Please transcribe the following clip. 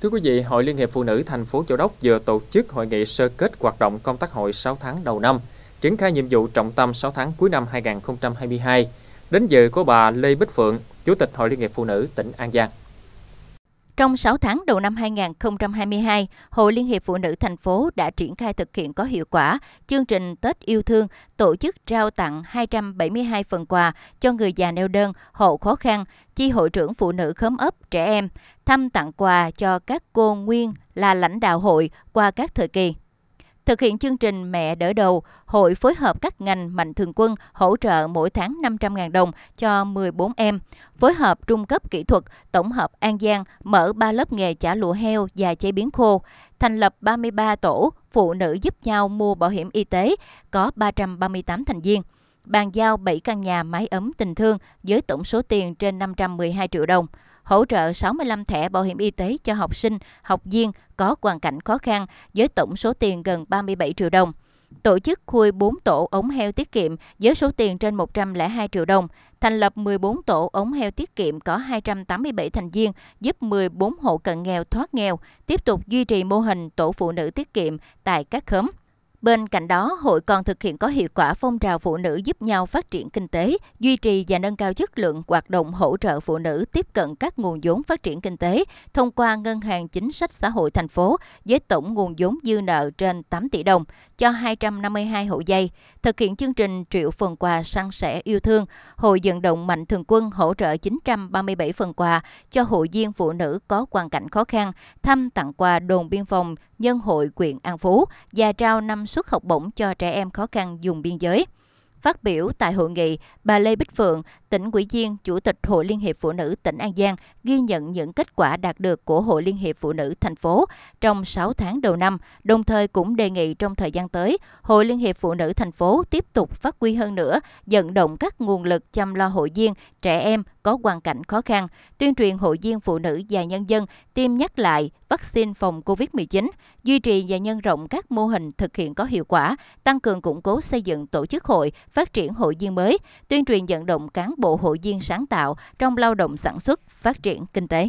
Thưa quý vị, Hội Liên hiệp Phụ nữ thành phố Châu Đốc vừa tổ chức hội nghị sơ kết hoạt động công tác hội 6 tháng đầu năm, triển khai nhiệm vụ trọng tâm 6 tháng cuối năm 2022. Đến dự có bà Lê Bích Phượng, Chủ tịch Hội Liên hiệp Phụ nữ tỉnh An Giang. Trong 6 tháng đầu năm 2022, Hội Liên hiệp Phụ nữ thành phố đã triển khai thực hiện có hiệu quả chương trình Tết yêu thương, tổ chức trao tặng 272 phần quà cho người già neo đơn, hộ khó khăn, chi hội trưởng phụ nữ khóm ấp trẻ em, thăm tặng quà cho các cô nguyên là lãnh đạo hội qua các thời kỳ. Thực hiện chương trình Mẹ đỡ đầu, hội phối hợp các ngành mạnh thường quân hỗ trợ mỗi tháng 500.000 đồng cho 14 em. Phối hợp trung cấp kỹ thuật, tổng hợp An Giang mở 3 lớp nghề chả lụa heo và chế biến khô, thành lập 33 tổ phụ nữ giúp nhau mua bảo hiểm y tế, có 338 thành viên bàn giao 7 căn nhà mái ấm tình thương với tổng số tiền trên 512 triệu đồng hỗ trợ 65 thẻ bảo hiểm y tế cho học sinh, học viên có hoàn cảnh khó khăn với tổng số tiền gần 37 triệu đồng tổ chức khui 4 tổ ống heo tiết kiệm với số tiền trên 102 triệu đồng, thành lập 14 tổ ống heo tiết kiệm có 287 thành viên, giúp 14 hộ cận nghèo thoát nghèo, tiếp tục duy trì mô hình tổ phụ nữ tiết kiệm tại các khóm. Bên cạnh đó, hội còn thực hiện có hiệu quả phong trào phụ nữ giúp nhau phát triển kinh tế, duy trì và nâng cao chất lượng hoạt động hỗ trợ phụ nữ tiếp cận các nguồn vốn phát triển kinh tế thông qua Ngân hàng Chính sách Xã hội thành phố với tổng nguồn vốn dư nợ trên 8 tỷ đồng cho 252 hộ dây. Thực hiện chương trình triệu phần quà săn sẻ yêu thương, hội vận động mạnh thường quân hỗ trợ 937 phần quà cho hội viên phụ nữ có hoàn cảnh khó khăn, thăm tặng quà đồn biên phòng Nhân hội quyện An Phú và trao năm suất học bổng cho trẻ em khó khăn dùng biên giới. Phát biểu tại hội nghị, bà Lê Bích Phượng, tỉnh ủy viên, chủ tịch Hội Liên hiệp Phụ nữ tỉnh An Giang ghi nhận những kết quả đạt được của Hội Liên hiệp Phụ nữ thành phố trong 6 tháng đầu năm, đồng thời cũng đề nghị trong thời gian tới, Hội Liên hiệp Phụ nữ thành phố tiếp tục phát huy hơn nữa, vận động các nguồn lực chăm lo hội viên, trẻ em có hoàn cảnh khó khăn, tuyên truyền hội viên phụ nữ và nhân dân tiêm nhắc lại vaccine phòng COVID-19, duy trì và nhân rộng các mô hình thực hiện có hiệu quả, tăng cường củng cố xây dựng tổ chức hội, phát triển hội viên mới, tuyên truyền vận động cán bộ hội viên sáng tạo trong lao động sản xuất, phát triển kinh tế.